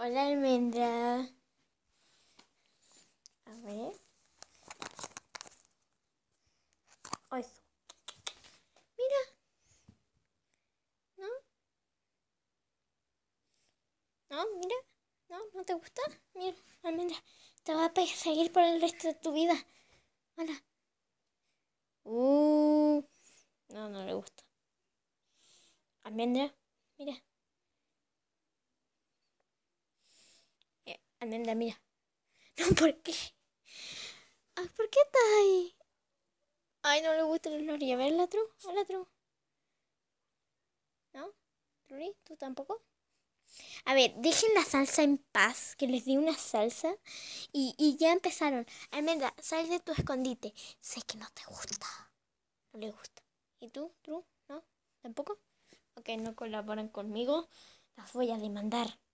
Hola, almendra. A ver. Eso. Mira. ¿No? ¿No? Mira. ¿No? ¿No te gusta? Mira, almendra. Te va a perseguir por el resto de tu vida. Hola. Uh. No, no le gusta. Almendra. Mira. Amenda mira. No, ¿por qué? Ah, ¿por qué estás ahí? Ay, no le gusta la gloria. A ver, la tru, la tru. ¿No? ¿Tru? ¿Tú tampoco? A ver, dejen la salsa en paz, que les di una salsa y, ya empezaron. Amenda, sal de tu escondite. Sé que no te gusta. No le gusta. ¿Y tú, Tru? ¿No? ¿Tampoco? Ok, no colaboran conmigo. Las voy a demandar.